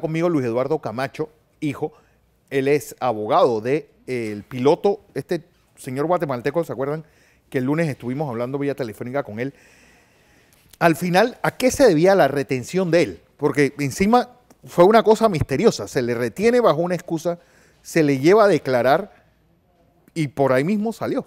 conmigo Luis Eduardo Camacho, hijo. Él es abogado del de, eh, el piloto, este señor guatemalteco, ¿se acuerdan? Que el lunes estuvimos hablando vía telefónica con él. Al final, ¿a qué se debía la retención de él? Porque encima fue una cosa misteriosa. Se le retiene bajo una excusa, se le lleva a declarar y por ahí mismo salió.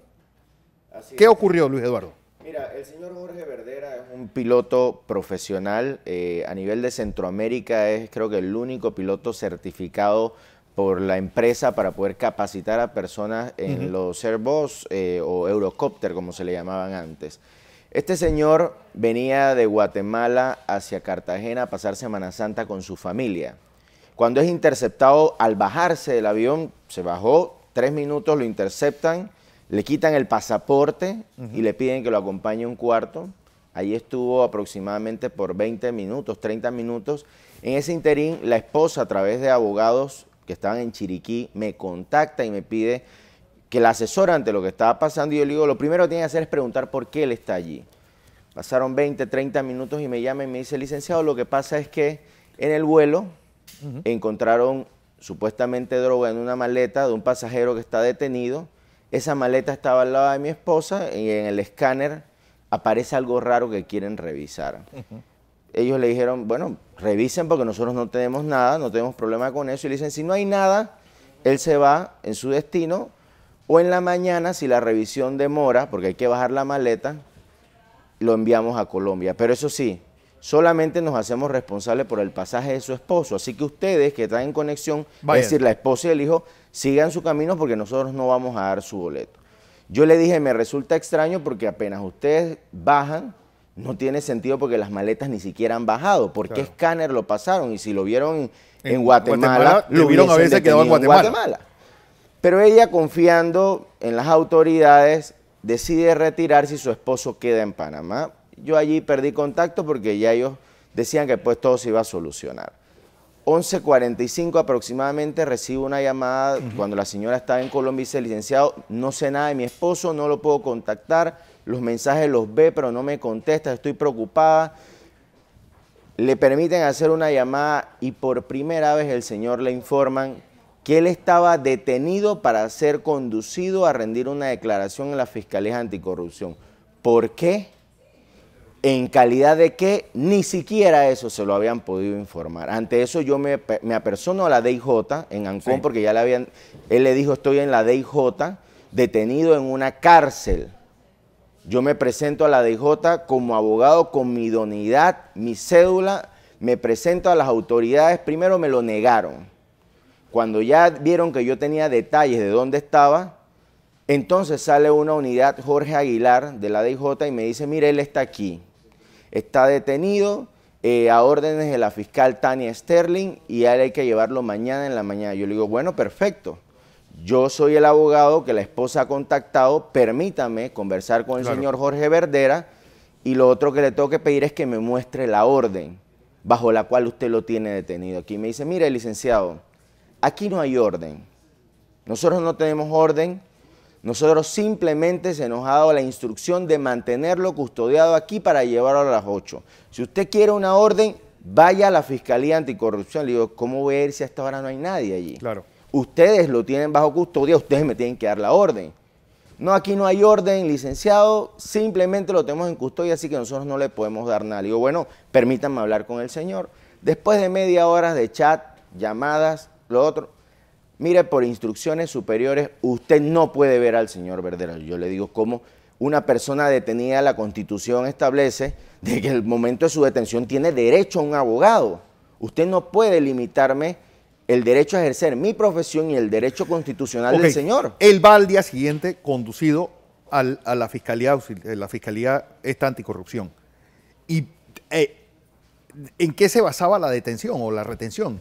¿Qué ocurrió, Luis Eduardo? Mira, el señor Jorge Verdera es un piloto profesional. Eh, a nivel de Centroamérica es creo que el único piloto certificado por la empresa para poder capacitar a personas en los Airbus eh, o Eurocopter, como se le llamaban antes. Este señor venía de Guatemala hacia Cartagena a pasar Semana Santa con su familia. Cuando es interceptado al bajarse del avión, se bajó, tres minutos lo interceptan le quitan el pasaporte y le piden que lo acompañe a un cuarto. Ahí estuvo aproximadamente por 20 minutos, 30 minutos. En ese interín, la esposa, a través de abogados que estaban en Chiriquí, me contacta y me pide que la asesora ante lo que estaba pasando. Y yo le digo, lo primero que tiene que hacer es preguntar por qué él está allí. Pasaron 20, 30 minutos y me llama y me dice, licenciado, lo que pasa es que en el vuelo encontraron supuestamente droga en una maleta de un pasajero que está detenido esa maleta estaba al lado de mi esposa y en el escáner aparece algo raro que quieren revisar. Ellos le dijeron, bueno, revisen porque nosotros no tenemos nada, no tenemos problema con eso. Y le dicen, si no hay nada, él se va en su destino o en la mañana, si la revisión demora, porque hay que bajar la maleta, lo enviamos a Colombia. Pero eso sí, solamente nos hacemos responsables por el pasaje de su esposo. Así que ustedes que están en conexión, es decir, la esposa y el hijo, sigan su camino porque nosotros no vamos a dar su boleto. Yo le dije, me resulta extraño porque apenas ustedes bajan, no tiene sentido porque las maletas ni siquiera han bajado. ¿Por qué escáner lo pasaron? Y si lo vieron en, Guatemala, lo vieron a veces quedó en Guatemala. Pero ella, confiando en las autoridades, decide retirarse y su esposo queda en Panamá yo allí perdí contacto porque ya ellos decían que pues todo se iba a solucionar. 11.45 aproximadamente recibo una llamada cuando la señora estaba en Colombia y dice, licenciado, no sé nada de mi esposo, no lo puedo contactar, los mensajes los ve pero no me contesta, estoy preocupada. Le permiten hacer una llamada y por primera vez el señor le informan que él estaba detenido para ser conducido a rendir una declaración en la Fiscalía Anticorrupción. ¿Por qué? en calidad de que ni siquiera eso se lo habían podido informar. Ante eso yo me, apersono a la DIJ en Ancón porque ya le habían, él le dijo estoy en la DIJ, detenido en una cárcel. Yo me presento a la DIJ como abogado con mi donidad, mi cédula, me presento a las autoridades, primero me lo negaron. Cuando ya vieron que yo tenía detalles de dónde estaba, entonces sale una unidad Jorge Aguilar de la DIJ y me dice, mire, él está aquí está detenido eh, a órdenes de la fiscal Tania Sterling y hay que llevarlo mañana en la mañana. Yo le digo, bueno, perfecto. Yo soy el abogado que la esposa ha contactado, permítame conversar con el señor Jorge Verdera y lo otro que le tengo que pedir es que me muestre la orden bajo la cual usted lo tiene detenido. Aquí me dice, mire, licenciado, aquí no hay orden. Nosotros no tenemos orden nosotros simplemente se nos ha dado la instrucción de mantenerlo custodiado aquí para llevarlo a las 8. Si usted quiere una orden, vaya a la Fiscalía Anticorrupción. Le digo, ¿cómo voy a ir si hasta ahora no hay nadie allí? Claro. Ustedes lo tienen bajo custodia, ustedes me tienen que dar la orden. No, aquí no hay orden, licenciado, simplemente lo tenemos en custodia, así que nosotros no le podemos dar nada. Le digo, bueno, permítanme hablar con el señor. Después de media hora de chat, llamadas, lo otro, mire, por instrucciones superiores, usted no puede ver al señor Verdera. Yo le digo cómo una persona detenida, la constitución establece de que el momento de su detención tiene derecho a un abogado. Usted no puede limitarme el derecho a ejercer mi profesión y el derecho constitucional del señor. Él va al día siguiente conducido a la fiscalía, eh, la fiscalía esta anticorrupción. ¿Y eh, en qué se basaba la detención o la retención?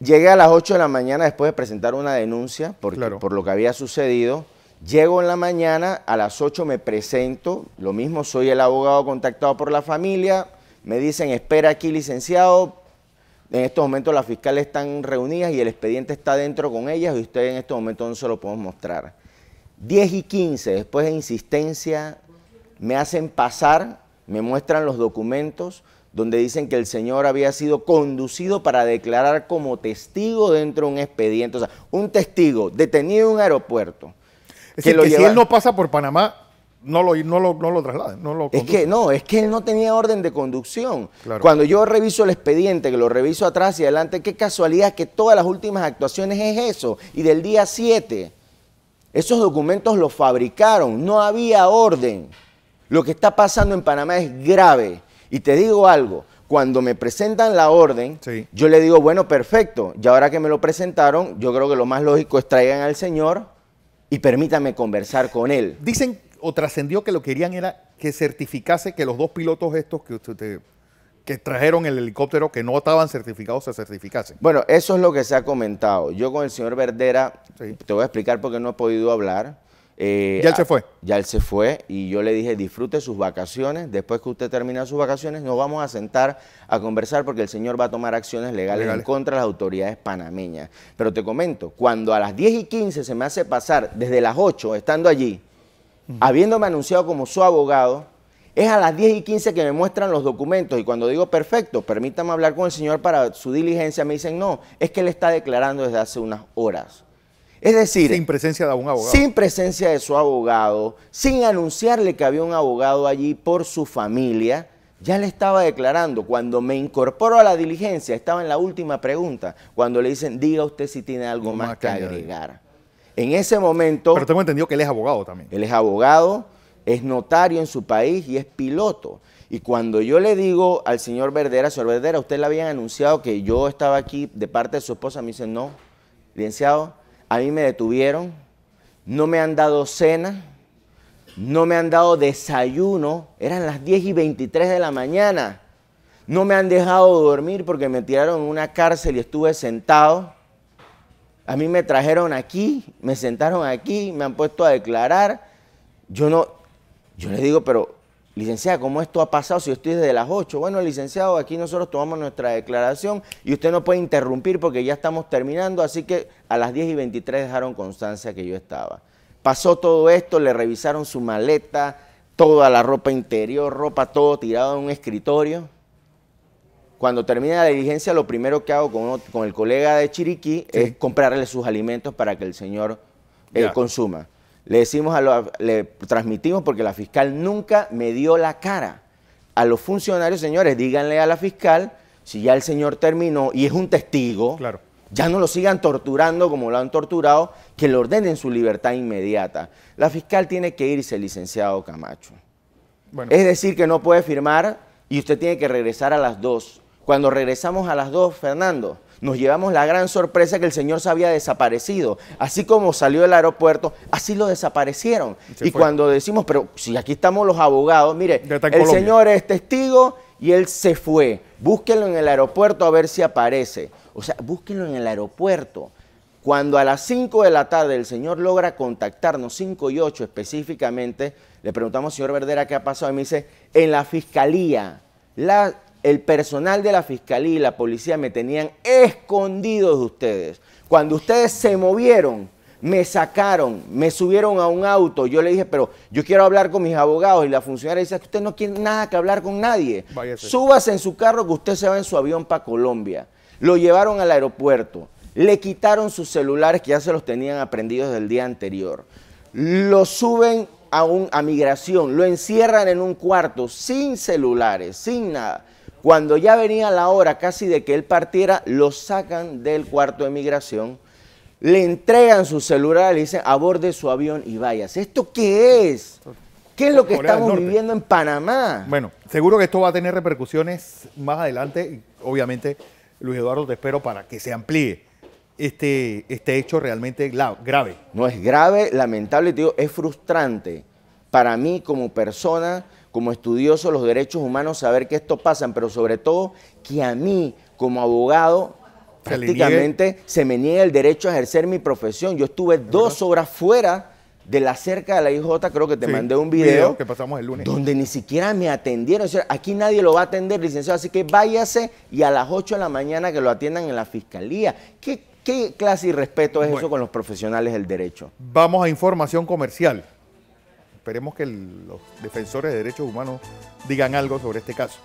Llegué a las 8 de la mañana después de presentar una denuncia por lo que había sucedido. Llego en la mañana, a las 8 me presento, lo mismo, soy el abogado contactado por la familia, me dicen, espera aquí licenciado, en estos momentos las fiscales están reunidas y el expediente está dentro con ellas y usted en estos momentos no se lo podemos mostrar. 10 y 15, después de insistencia, me hacen pasar, me muestran los documentos, donde dicen que el señor había sido conducido para declarar como testigo dentro de un expediente. O sea, un testigo detenido en un aeropuerto. Es que, si él no pasa por Panamá, no lo, no lo, no lo trasladen, no lo Es que no, es que él no tenía orden de conducción. Cuando yo reviso el expediente, que lo reviso atrás y adelante, qué casualidad que todas las últimas actuaciones es eso, y del día 7. Esos documentos los fabricaron, no había orden. Lo que está pasando en Panamá es grave y te digo algo, cuando me presentan la orden, yo le digo, bueno, perfecto, y ahora que me lo presentaron, yo creo que lo más lógico es traigan al Señor y permítanme conversar con él. Dicen o trascendió que lo que querían era que certificase que los dos pilotos estos que trajeron el helicóptero que no estaban certificados se certificase. Bueno, eso es lo que se ha comentado. Yo con el señor Verdera, te voy a explicar porque no he podido hablar. Eh, ya él se ah, fue. Ya él se fue y yo le dije, disfrute sus vacaciones, después que usted termina sus vacaciones nos vamos a sentar a conversar porque el señor va a tomar acciones legales, en contra de las autoridades panameñas. Pero te comento, cuando a las 10 y 15 se me hace pasar desde las 8 estando allí, habiéndome anunciado como su abogado, es a las 10 y 15 que me muestran los documentos y cuando digo perfecto, permítame hablar con el señor para su diligencia, me dicen no, es que él está declarando desde hace unas horas. Es decir, sin presencia de un Sin presencia de su abogado, sin anunciarle que había un abogado allí por su familia, ya le estaba declarando. Cuando me incorporo a la diligencia, estaba en la última pregunta, cuando le dicen, diga usted si tiene algo más, que agregar. En ese momento... Pero tengo entendido que él es abogado también. Él es abogado, es notario en su país y es piloto. Y cuando yo le digo al señor Verdera, señor Verdera, usted le habían anunciado que yo estaba aquí de parte de su esposa, me dice, no, licenciado, a mí me detuvieron, no me han dado cena, no me han dado desayuno, eran las 10 y 23 de la mañana, no me han dejado dormir porque me tiraron en una cárcel y estuve sentado. A mí me trajeron aquí, me sentaron aquí, me han puesto a declarar. Yo no, yo le digo, pero Licenciada, ¿cómo esto ha pasado si yo estoy desde las 8? Bueno, licenciado, aquí nosotros tomamos nuestra declaración y usted no puede interrumpir porque ya estamos terminando, así que a las 10 y 23 dejaron constancia que yo estaba. Pasó todo esto, le revisaron su maleta, toda la ropa interior, ropa todo tirado en un escritorio. Cuando termina la diligencia, lo primero que hago con, el colega de Chiriquí es comprarle sus alimentos para que el señor eh, consuma. Le decimos a le transmitimos porque la fiscal nunca me dio la cara. A los funcionarios, señores, díganle a la fiscal si ya el señor terminó y es un testigo. Claro. Ya no lo sigan torturando como lo han torturado, que le ordenen su libertad inmediata. La fiscal tiene que irse, licenciado Camacho. Es decir, que no puede firmar y usted tiene que regresar a las dos. Cuando regresamos a las dos, Fernando, nos llevamos la gran sorpresa que el señor se había desaparecido. Así como salió del aeropuerto, así lo desaparecieron. y cuando decimos, pero si aquí estamos los abogados, mire, el señor es testigo y él se fue. Búsquenlo en el aeropuerto a ver si aparece. O sea, búsquenlo en el aeropuerto. Cuando a las 5 de la tarde el señor logra contactarnos, 5 y 8 específicamente, le preguntamos, señor Verdera, ¿qué ha pasado? Y me dice, en la fiscalía, la el personal de la fiscalía y la policía me tenían escondidos de ustedes. Cuando ustedes se movieron, me sacaron, me subieron a un auto. Yo le dije, pero yo quiero hablar con mis abogados. Y la funcionaria dice que usted no quiere nada que hablar con nadie. Súbase en su carro que usted se va en su avión para Colombia. Lo llevaron al aeropuerto. Le quitaron sus celulares que ya se los tenían aprendidos del día anterior. Lo suben a, un, a migración, lo encierran en un cuarto sin celulares, sin nada cuando ya venía la hora casi de que él partiera, lo sacan del cuarto de migración, le entregan su celular, le dicen, aborde su avión y vayas. ¿Esto qué es? ¿Qué es lo que estamos viviendo en Panamá? Bueno, seguro que esto va a tener repercusiones más adelante. Obviamente, Luis Eduardo, te espero para que se amplíe este, este hecho realmente grave. No es grave, lamentable, es frustrante para mí como persona como estudioso de los derechos humanos saber que esto pasa, pero sobre todo que a mí como abogado prácticamente se me niega el derecho a ejercer mi profesión. Yo estuve dos horas fuera de la cerca de la IJ, creo que te mandé un video, que pasamos el lunes. donde ni siquiera me atendieron. aquí nadie lo va a atender, licenciado, así que váyase y a las 8 de la mañana que lo atiendan en la fiscalía. ¿Qué, clase de respeto es eso con los profesionales del derecho? Vamos a información comercial. Esperemos que los defensores de derechos humanos digan algo sobre este caso.